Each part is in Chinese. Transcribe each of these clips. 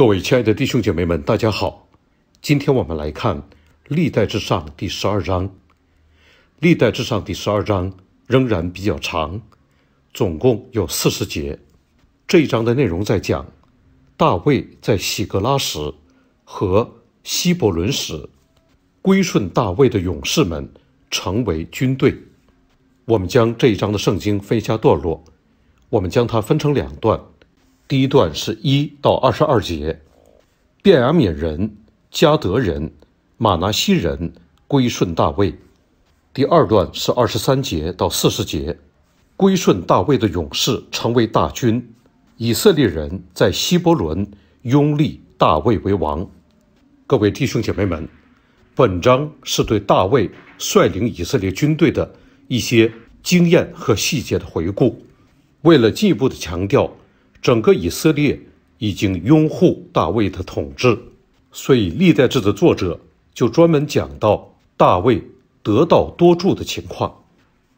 各位亲爱的弟兄姐妹们，大家好！今天我们来看《历代至上》第十二章。《历代至上》第十二章仍然比较长，总共有四十节。这一章的内容在讲大卫在希格拉时和希伯伦时，归顺大卫的勇士们成为军队。我们将这一章的圣经分一下段落，我们将它分成两段。第一段是一到二十二节，便雅悯人、加德人、马拿西人归顺大卫。第二段是二十三节到四十节，归顺大卫的勇士成为大军。以色列人在希伯伦拥立大卫为王。各位弟兄姐妹们，本章是对大卫率领以色列军队的一些经验和细节的回顾。为了进一步的强调。整个以色列已经拥护大卫的统治，所以历代志的作者就专门讲到大卫得道多助的情况，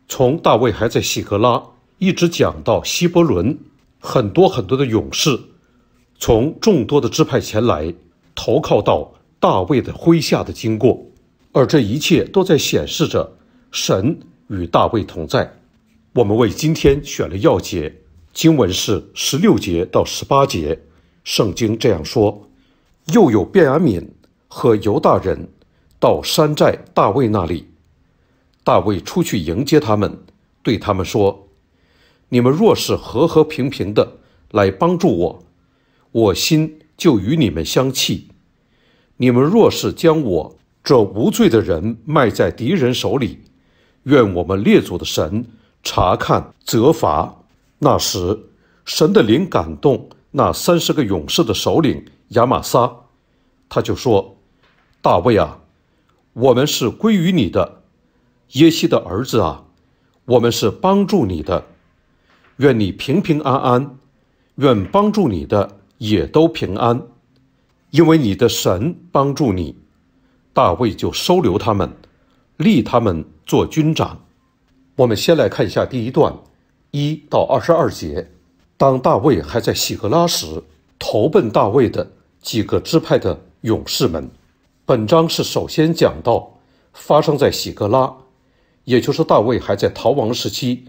从大卫还在希格拉，一直讲到希伯伦，很多很多的勇士，从众多的支派前来投靠到大卫的麾下的经过，而这一切都在显示着神与大卫同在。我们为今天选了要节。经文是十六节到十八节，圣经这样说：“又有便雅悯和犹大人到山寨大卫那里，大卫出去迎接他们，对他们说：你们若是和和平平的来帮助我，我心就与你们相契；你们若是将我这无罪的人卖在敌人手里，愿我们列祖的神查看责罚。”那时，神的灵感动那三十个勇士的首领亚玛撒，他就说：“大卫啊，我们是归于你的，耶西的儿子啊，我们是帮助你的，愿你平平安安，愿帮助你的也都平安，因为你的神帮助你。”大卫就收留他们，立他们做军长。我们先来看一下第一段。一到二十二节，当大卫还在喜格拉时，投奔大卫的几个支派的勇士们。本章是首先讲到发生在喜格拉，也就是大卫还在逃亡时期，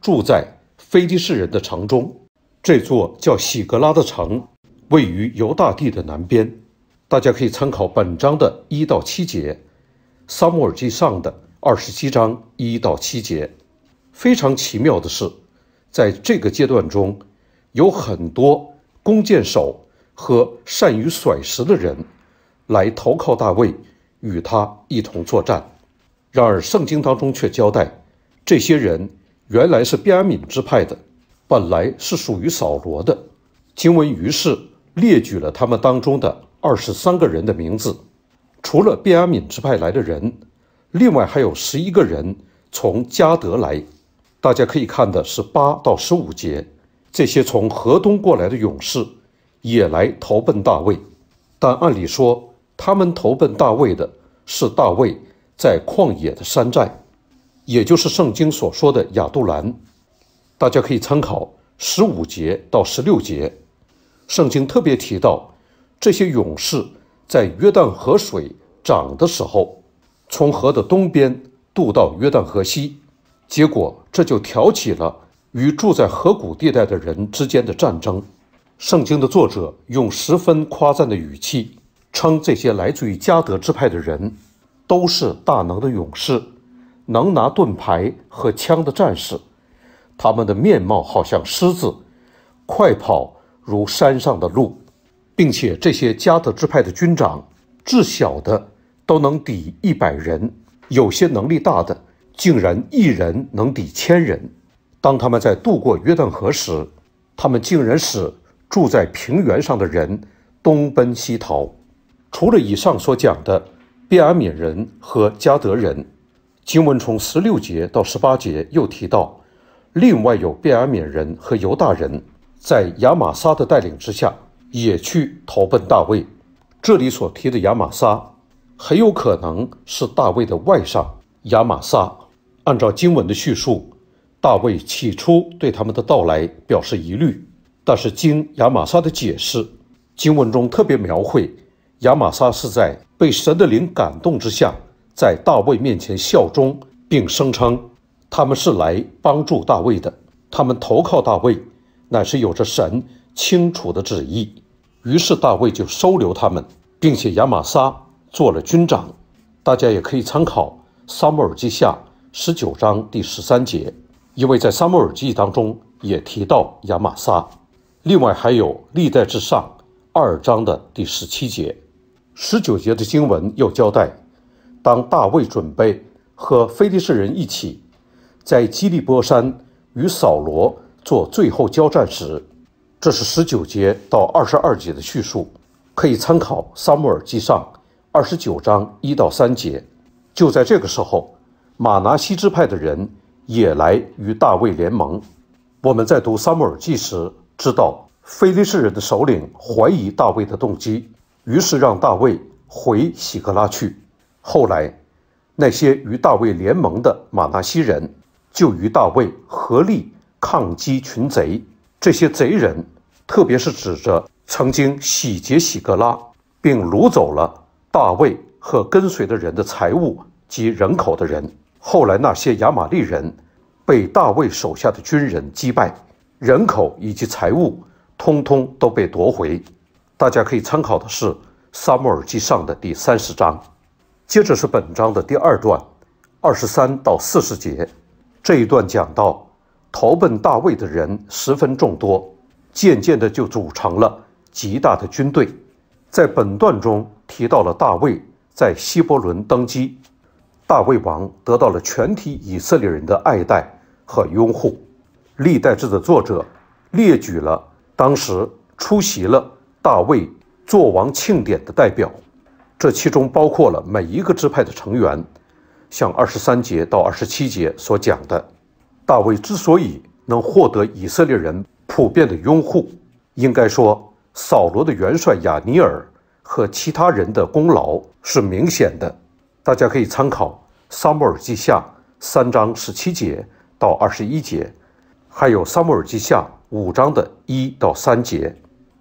住在非利士人的城中。这座叫喜格拉的城，位于犹大地的南边。大家可以参考本章的一到七节，撒母耳记上的二十七章一到七节。非常奇妙的是，在这个阶段中，有很多弓箭手和善于甩石的人来投靠大卫，与他一同作战。然而，圣经当中却交代，这些人原来是便安敏之派的，本来是属于扫罗的。经文于是列举了他们当中的二十三个人的名字，除了便安敏之派来的人，另外还有十一个人从加德来。大家可以看的是八到十五节，这些从河东过来的勇士，也来投奔大卫。但按理说，他们投奔大卫的是大卫在旷野的山寨，也就是圣经所说的亚杜兰。大家可以参考十五节到十六节，圣经特别提到，这些勇士在约旦河水涨的时候，从河的东边渡到约旦河西，结果。这就挑起了与住在河谷地带的人之间的战争。圣经的作者用十分夸赞的语气，称这些来自于加德支派的人，都是大能的勇士，能拿盾牌和枪的战士。他们的面貌好像狮子，快跑如山上的鹿，并且这些加德支派的军长，至小的都能抵一百人，有些能力大的。竟然一人能抵千人。当他们在渡过约旦河时，他们竟然使住在平原上的人东奔西逃。除了以上所讲的便安缅人和加德人，经文从十六节到十八节又提到，另外有便安缅人和犹大人，在亚玛撒的带领之下也去投奔大卫。这里所提的亚玛撒，很有可能是大卫的外甥亚玛撒。按照经文的叙述，大卫起初对他们的到来表示疑虑，但是经亚玛撒的解释，经文中特别描绘亚玛撒是在被神的灵感动之下，在大卫面前效忠，并声称他们是来帮助大卫的。他们投靠大卫，乃是有着神清楚的旨意。于是大卫就收留他们，并且亚玛撒做了军长。大家也可以参考撒母耳记下。十九章第十三节，因为在撒母耳记当中也提到亚玛撒，另外还有历代之上二章的第十七节、十九节的经文要交代。当大卫准备和非利士人一起，在基利波山与扫罗做最后交战时，这是十九节到二十二节的叙述，可以参考撒母耳记上二十九章一到三节。就在这个时候。马拿西支派的人也来与大卫联盟。我们在读撒母耳记时知道，非利士人的首领怀疑大卫的动机，于是让大卫回喜格拉去。后来，那些与大卫联盟的马拿西人就与大卫合力抗击群贼。这些贼人，特别是指着曾经洗劫喜格拉，并掳走了大卫和跟随的人的财物及人口的人。后来那些亚玛力人被大卫手下的军人击败，人口以及财物通通都被夺回。大家可以参考的是《撒母耳记上》的第三十章。接着是本章的第二段，二十三到四十节。这一段讲到投奔大卫的人十分众多，渐渐的就组成了极大的军队。在本段中提到了大卫在希伯伦登基。大卫王得到了全体以色列人的爱戴和拥护。历代志的作者列举了当时出席了大卫作王庆典的代表，这其中包括了每一个支派的成员。像二十三节到二十七节所讲的，大卫之所以能获得以色列人普遍的拥护，应该说扫罗的元帅亚尼尔和其他人的功劳是明显的。大家可以参考《撒母耳记下》三章十七节到二十一节，还有《撒母耳记下》五章的一到三节。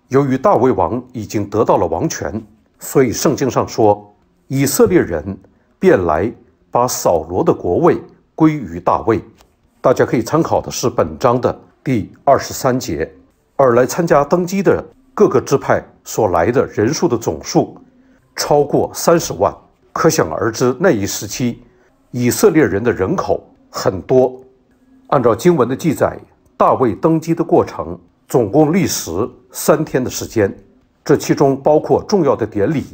由于大卫王已经得到了王权，所以圣经上说，以色列人便来把扫罗的国位归于大卫。大家可以参考的是本章的第二十三节。而来参加登基的各个支派所来的人数的总数超过三十万。可想而知，那一时期，以色列人的人口很多。按照经文的记载，大卫登基的过程总共历时三天的时间，这其中包括重要的典礼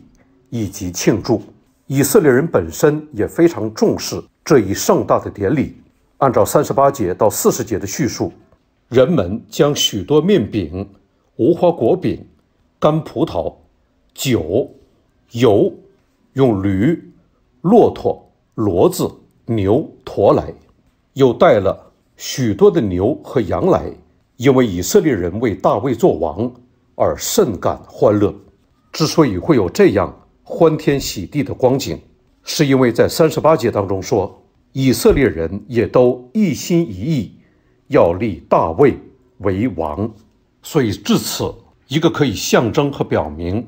以及庆祝。以色列人本身也非常重视这一盛大的典礼。按照三十八节到四十节的叙述，人们将许多面饼、无花果饼、干葡萄、酒、油。用驴、骆驼、骡子、牛驮来，又带了许多的牛和羊来。因为以色列人为大卫做王而甚感欢乐。之所以会有这样欢天喜地的光景，是因为在三十八节当中说，以色列人也都一心一意要立大卫为王。所以至此，一个可以象征和表明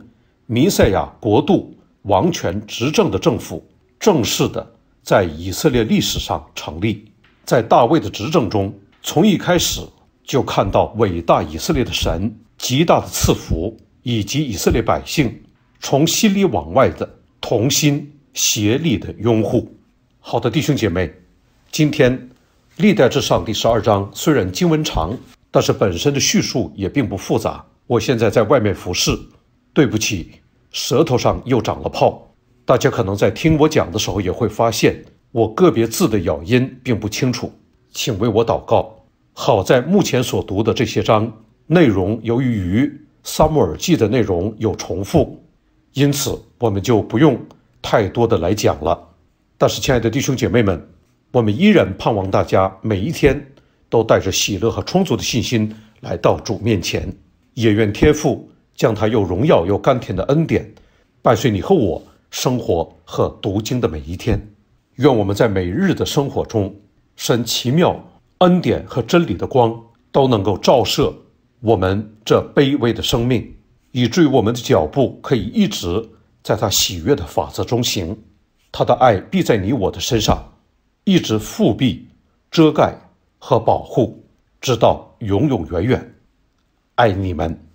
弥赛亚国度。王权执政的政府正式的在以色列历史上成立，在大卫的执政中，从一开始就看到伟大以色列的神极大的赐福，以及以色列百姓从心里往外的同心协力的拥护。好的，弟兄姐妹，今天《历代至上》第十二章虽然经文长，但是本身的叙述也并不复杂。我现在在外面服侍，对不起。舌头上又长了泡，大家可能在听我讲的时候也会发现，我个别字的咬音并不清楚，请为我祷告。好在目前所读的这些章内容，由于与撒母尔记的内容有重复，因此我们就不用太多的来讲了。但是，亲爱的弟兄姐妹们，我们依然盼望大家每一天都带着喜乐和充足的信心来到主面前，也愿天父。将他又荣耀又甘甜的恩典，伴随你和我生活和读经的每一天。愿我们在每日的生活中，神奇妙恩典和真理的光都能够照射我们这卑微的生命，以至于我们的脚步可以一直在他喜悦的法则中行。他的爱必在你我的身上，一直覆庇、遮盖和保护，直到永永远远。爱你们。